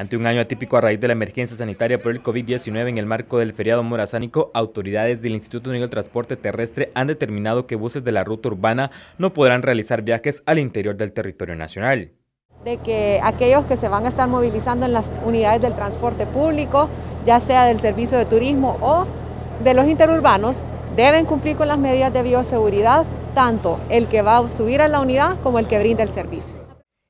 Ante un año atípico a raíz de la emergencia sanitaria por el COVID-19 en el marco del feriado morazánico, autoridades del Instituto Unido de Transporte Terrestre han determinado que buses de la ruta urbana no podrán realizar viajes al interior del territorio nacional. De que aquellos que se van a estar movilizando en las unidades del transporte público, ya sea del servicio de turismo o de los interurbanos, deben cumplir con las medidas de bioseguridad, tanto el que va a subir a la unidad como el que brinda el servicio.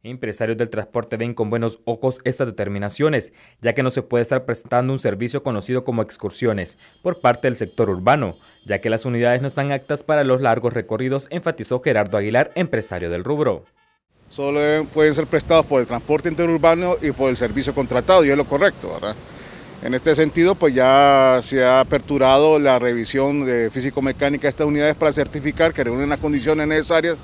Empresarios del transporte ven con buenos ojos estas determinaciones, ya que no se puede estar prestando un servicio conocido como excursiones por parte del sector urbano, ya que las unidades no están aptas para los largos recorridos, enfatizó Gerardo Aguilar, empresario del rubro. Solo pueden ser prestados por el transporte interurbano y por el servicio contratado, y es lo correcto, ¿verdad? En este sentido, pues ya se ha aperturado la revisión de físico-mecánica de estas unidades para certificar que reúnen las condiciones necesarias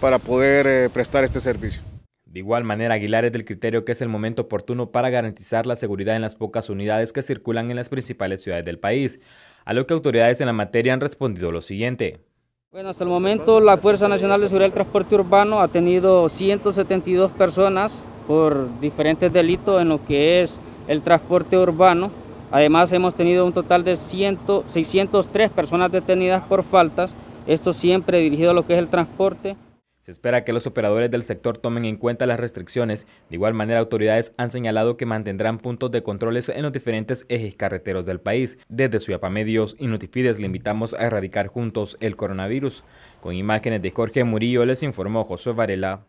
para poder eh, prestar este servicio. De igual manera, Aguilar es del criterio que es el momento oportuno para garantizar la seguridad en las pocas unidades que circulan en las principales ciudades del país, a lo que autoridades en la materia han respondido lo siguiente. Bueno, hasta el momento la Fuerza Nacional de Seguridad del Transporte Urbano ha tenido 172 personas por diferentes delitos en lo que es el transporte urbano. Además hemos tenido un total de 603 personas detenidas por faltas, esto siempre dirigido a lo que es el transporte. Se espera que los operadores del sector tomen en cuenta las restricciones. De igual manera, autoridades han señalado que mantendrán puntos de controles en los diferentes ejes carreteros del país. Desde Suyapa Medios y Notifides le invitamos a erradicar juntos el coronavirus. Con imágenes de Jorge Murillo les informó José Varela.